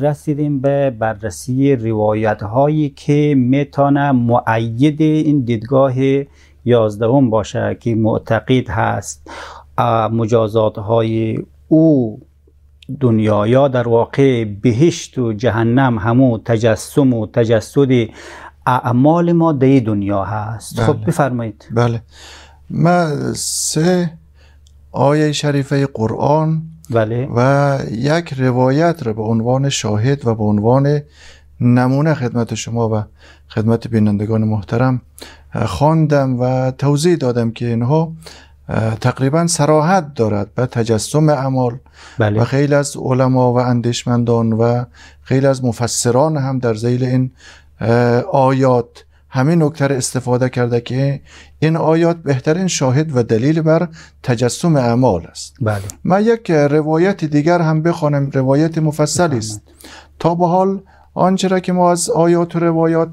رسیدیم به بررسی روایت هایی که میتانه معید این دیدگاه یازدهم باشه که معتقد هست مجازات های او دنیا یا در واقع بهشت و جهنم همو تجسم و تجسد اعمال ما در دنیا هست خب، بله. خب بفرمایید بله من سه آیه شریفه قرآن بله. و یک روایت را به عنوان شاهد و به عنوان نمونه خدمت شما و خدمت بینندگان محترم خواندم و توضیح دادم که اینها تقریبا سراحت دارد به تجسم اعمال بله. و خیلی از علما و اندیشمندان و خیلی از مفسران هم در زیل این آیات همین نکته استفاده کرده که این آیات بهترین شاهد و دلیل بر تجسم اعمال است بله. من یک روایت دیگر هم بخوانم روایت مفصل است تا به حال آنچه را که ما از آیات و روایات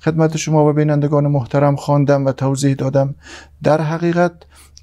خدمت شما و بینندگان محترم خواندم و توضیح دادم در حقیقت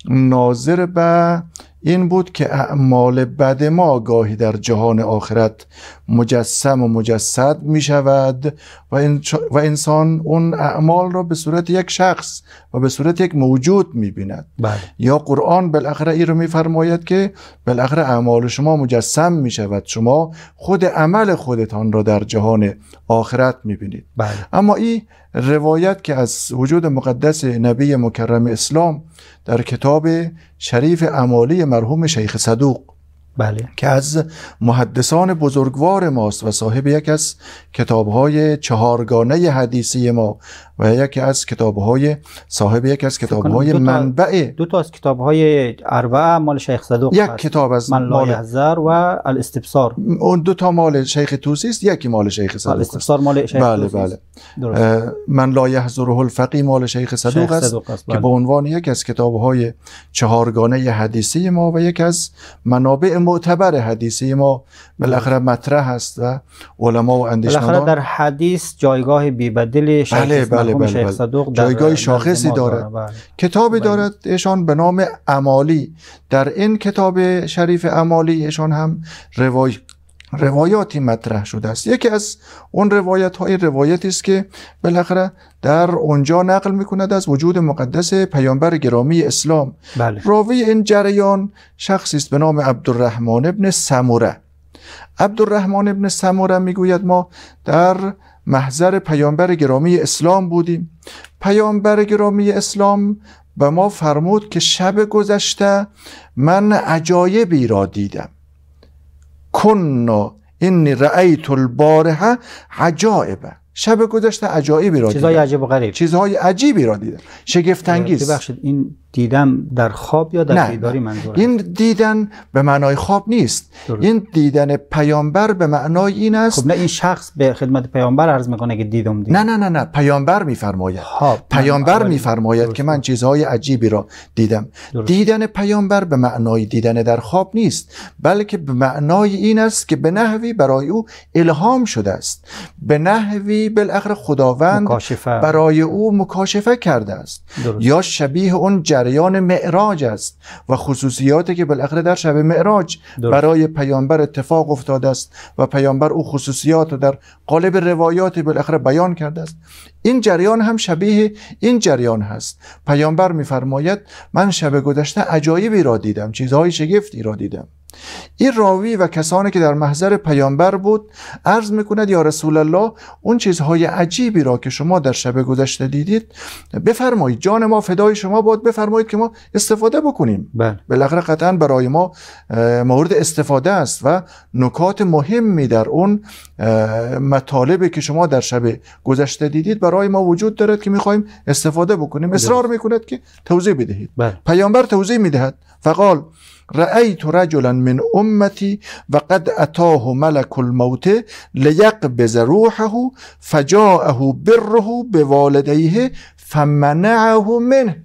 ناظر به این بود که اعمال بد ما گاهی در جهان آخرت مجسم و مجسد می شود و, و انسان اون اعمال را به صورت یک شخص و به صورت یک موجود می بیند بله. یا قرآن بالاخره ای رو می فرماید که بالاخره اعمال شما مجسم می شود شما خود عمل خودتان را در جهان آخرت می بینید بله. اما این روایت که از وجود مقدس نبی مکرم اسلام در کتاب شریف امالی مرحوم شیخ صدوق بله. که از محدثان بزرگوار ماست و صاحب یک از کتابهای چهارگانه حدیثی ما و یکی از کتابهای صاحب یک از کتابهای دو منبع دو تا از کتابهای اربع مال شیخ صدوق یک هست. کتاب از من مال هزار و الاستبصار اون دو تا مال شیخ توسی است یکی مال شیخ صدوق الاستبصار مال شیخ بله بله من لا و الفقی مال شیخ صدوق است که بله. به عنوان یک از کتابهای چهارگانه حدیثی ما و یک از منابع معتبر حدیثی ما بالاخره مطرح هست و علما و اندیشمندان بالاخره در حدیث جایگاه بیبدل شخص بله بله بله, بله, جایگاه شاخصی دارد بله. کتابی بله. دارد ایشان به نام امالی در این کتاب شریف امالی ایشان هم روای روایاتی مطرح شده است یکی از اون روایت های روایتی است که بالاخره در اونجا نقل میکند از وجود مقدس پیامبر گرامی اسلام بله. راوی این جریان شخصی است به نام عبدالرحمن ابن سموره عبدالرحمن ابن سموره میگوید ما در محضر پیامبر گرامی اسلام بودیم پیامبر گرامی اسلام به ما فرمود که شب گذشته من عجایبی را دیدم کن اینی رأیت البارحه عجائبه شب گذشته عجایبی را چیزهای عجیب و غریب چیزهای عجیبی را دیدم شگفت انگیز ببخشید این دیدم در خواب یا در بیداری منظور این دیدن به معنای خواب نیست این دیدن پیامبر به معنای این است خب نه این شخص به خدمت پیامبر عرض میکنه که دیدم دیدم نه نه نه نه پیامبر میفرماید خب، پیامبر آره، میفرماید که من چیزهای عجیبی را دیدم دیدن پیامبر به معنای دیدن در خواب نیست بلکه به معنای این است که به نحوی برای او الهام شده است به نحوی بالاخره خداوند برای او مکاشفه کرده است یا شبیه اون جریان معراج است و خصوصیاتی که بالاخره در شب معراج برای پیامبر اتفاق افتاده است و پیامبر او خصوصیات در قالب روایات بالاخره بیان کرده است این جریان هم شبیه این جریان هست پیامبر میفرماید من شب گذشته عجایبی را دیدم چیزهای شگفتی را دیدم این راوی و کسانی که در محضر پیامبر بود عرض میکند یا رسول الله اون چیزهای عجیبی را که شما در شب گذشته دیدید بفرمایید جان ما فدای شما باد بفرمایید که ما استفاده بکنیم بله. بالاخره قطعا برای ما مورد استفاده است و نکات مهمی در اون مطالبی که شما در شب گذشته دیدید برای ما وجود دارد که میخواهیم استفاده بکنیم بله. اصرار میکند که توضیح بدهید بله. پیامبر توضیح میدهد فقال رأیت رجلا من امتی و قد اتاه ملک الموت لیقبض روحه فجاءه بره به والدیه فمنعه منه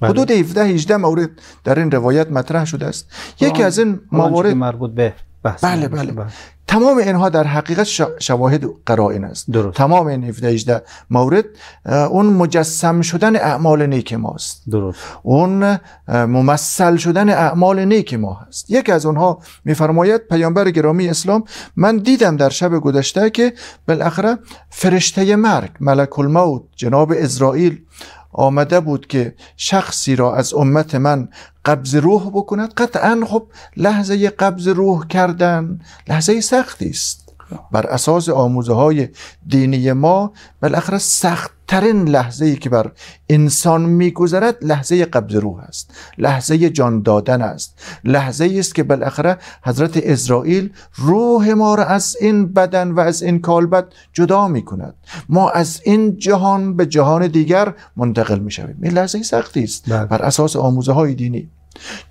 بله. حدود 17 18 مورد در این روایت مطرح شده است یکی از این موارد مربوط به بله بله, بله. تمام اینها در حقیقت شواهد قرائن است درست. تمام این 17 18 مورد اون مجسم شدن اعمال نیک ماست درست اون ممثل شدن اعمال نیک ما هست یکی از اونها میفرماید پیامبر گرامی اسلام من دیدم در شب گذشته که بالاخره فرشته مرگ ملک الموت جناب اسرائیل آمده بود که شخصی را از امت من قبض روح بکند قطعا خب لحظه قبض روح کردن لحظه سختی است خب. بر اساس آموزه های دینی ما بالاخره سخت ترین لحظه ای که بر انسان میگذرد لحظه قبض روح است لحظه جان دادن است لحظه است که بالاخره حضرت اسرائیل روح ما را از این بدن و از این کالبد جدا می کند ما از این جهان به جهان دیگر منتقل می شویم این لحظه سختی است بله. بر اساس آموزه های دینی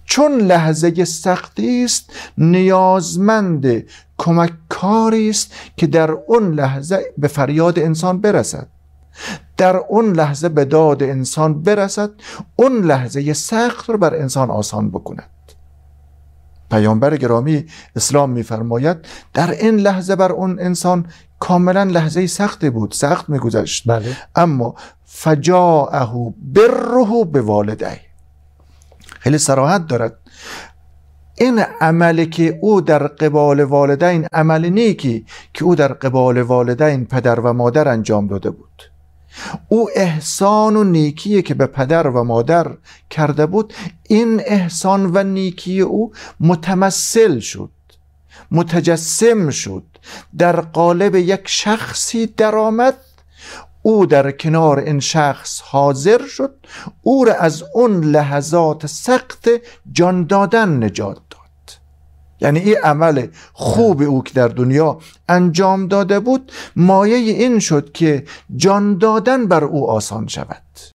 چون لحظه سختی است نیازمند کاری است که در اون لحظه به فریاد انسان برسد در اون لحظه به داد انسان برسد اون لحظه سخت رو بر انسان آسان بکند پیامبر گرامی اسلام میفرماید در این لحظه بر اون انسان کاملا لحظه سختی بود سخت میگذشت بله. اما فجاءه بره به والده خیلی سراحت دارد این عملی که او در قبال والدین عمل نیکی که او در قبال والدین پدر و مادر انجام داده بود او احسان و نیکی که به پدر و مادر کرده بود این احسان و نیکی او متمثل شد متجسم شد در قالب یک شخصی درآمد او در کنار این شخص حاضر شد او را از اون لحظات سخت جان دادن نجات داد یعنی این عمل خوب او که در دنیا انجام داده بود مایه این شد که جان دادن بر او آسان شود